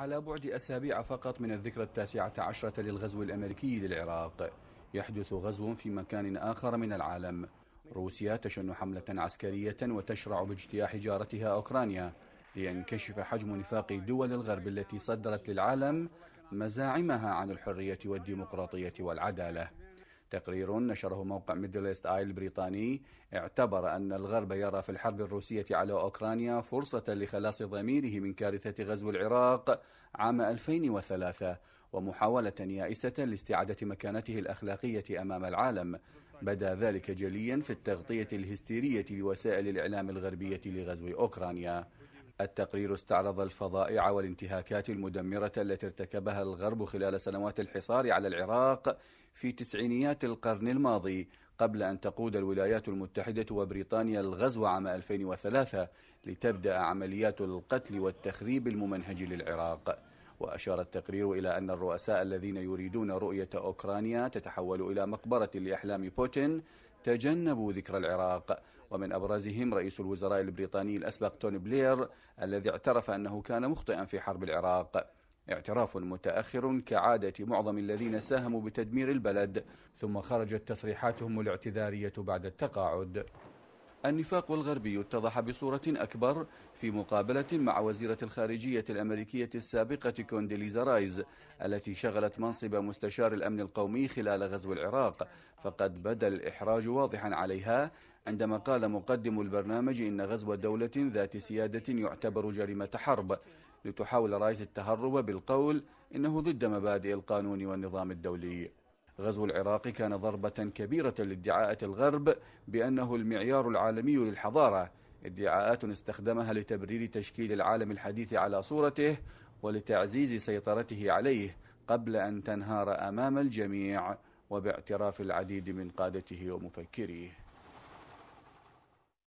على بعد أسابيع فقط من الذكرى التاسعة عشرة للغزو الأمريكي للعراق يحدث غزو في مكان آخر من العالم روسيا تشن حملة عسكرية وتشرع باجتياح جارتها أوكرانيا لينكشف حجم نفاق دول الغرب التي صدرت للعالم مزاعمها عن الحرية والديمقراطية والعدالة تقرير نشره موقع ميدل ايست اي البريطاني اعتبر أن الغرب يرى في الحرب الروسية على أوكرانيا فرصة لخلاص ضميره من كارثة غزو العراق عام 2003 ومحاولة يائسة لاستعادة مكانته الأخلاقية أمام العالم بدا ذلك جليا في التغطية الهستيرية لوسائل الإعلام الغربية لغزو أوكرانيا التقرير استعرض الفظائع والانتهاكات المدمرة التي ارتكبها الغرب خلال سنوات الحصار على العراق في تسعينيات القرن الماضي قبل أن تقود الولايات المتحدة وبريطانيا الغزو عام 2003 لتبدأ عمليات القتل والتخريب الممنهج للعراق وأشار التقرير إلى أن الرؤساء الذين يريدون رؤية أوكرانيا تتحول إلى مقبرة لأحلام بوتين تجنبوا ذكر العراق ومن أبرزهم رئيس الوزراء البريطاني الأسبق توني بلير الذي اعترف أنه كان مخطئا في حرب العراق اعتراف متأخر كعادة معظم الذين ساهموا بتدمير البلد ثم خرجت تصريحاتهم الاعتذارية بعد التقاعد النفاق الغربي اتضح بصورة أكبر في مقابلة مع وزيرة الخارجية الأمريكية السابقة كونديليزا رايز التي شغلت منصب مستشار الأمن القومي خلال غزو العراق فقد بدا الإحراج واضحا عليها عندما قال مقدم البرنامج إن غزو دولة ذات سيادة يعتبر جريمة حرب لتحاول رايز التهرب بالقول إنه ضد مبادئ القانون والنظام الدولي غزو العراق كان ضربة كبيرة لادعاءة الغرب بأنه المعيار العالمي للحضارة ادعاءات استخدمها لتبرير تشكيل العالم الحديث على صورته ولتعزيز سيطرته عليه قبل أن تنهار أمام الجميع وباعتراف العديد من قادته ومفكريه